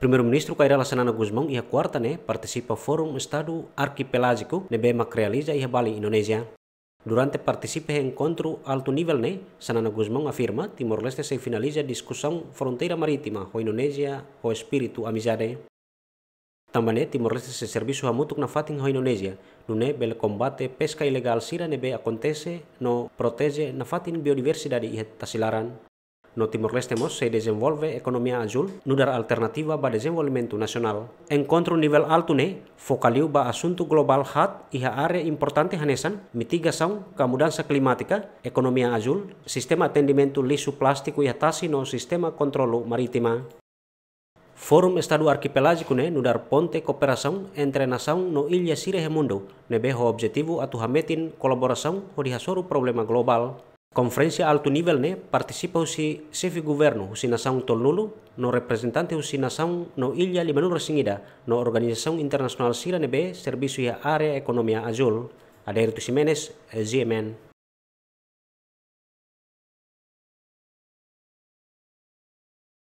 Primeiro-ministro Cairala Sanana Guzmão e a quarta né, participa Fórum Estado Arquipelágico de Bema Realiza e Bali, Indonésia. Durante participe e encontro alto nível né, Sanana Guzmão afirma Timor-Leste se finaliza discussão fronteira marítima com Indonésia o espírito amizade. Também Timor-Leste se serviço a na fatin com Indonésia, nune bel combate pesca ilegal sira nebe acontece no protege na fatin biodiversidade e tasilaran. No Timor Leste se desenvolve economia azul nu dar alternativa ba desenvolvimento nacional. Encontro nivel alto ne focaliu ba asunto global hat iha area importante hanesan mitigação ka mudança climática, economia azul, sistema atendimento lixo plástico iha tasi no sistema controlo marítima. Forum Estado Arquipelágico ne nu dar ponte cooperação entre nação no ilha Sire e Mundo, ne beho objetivo atu hametin colaboração ho problema global. Conferência alto nível, né? Participa o si chefe governo, o sinação Tolnulu, no representante o sinação no Ilha Limanur Singida, no Organização Internacional Sira Nebe, Serviço e Área Economia Azul, Adair Tuximenes, GMN.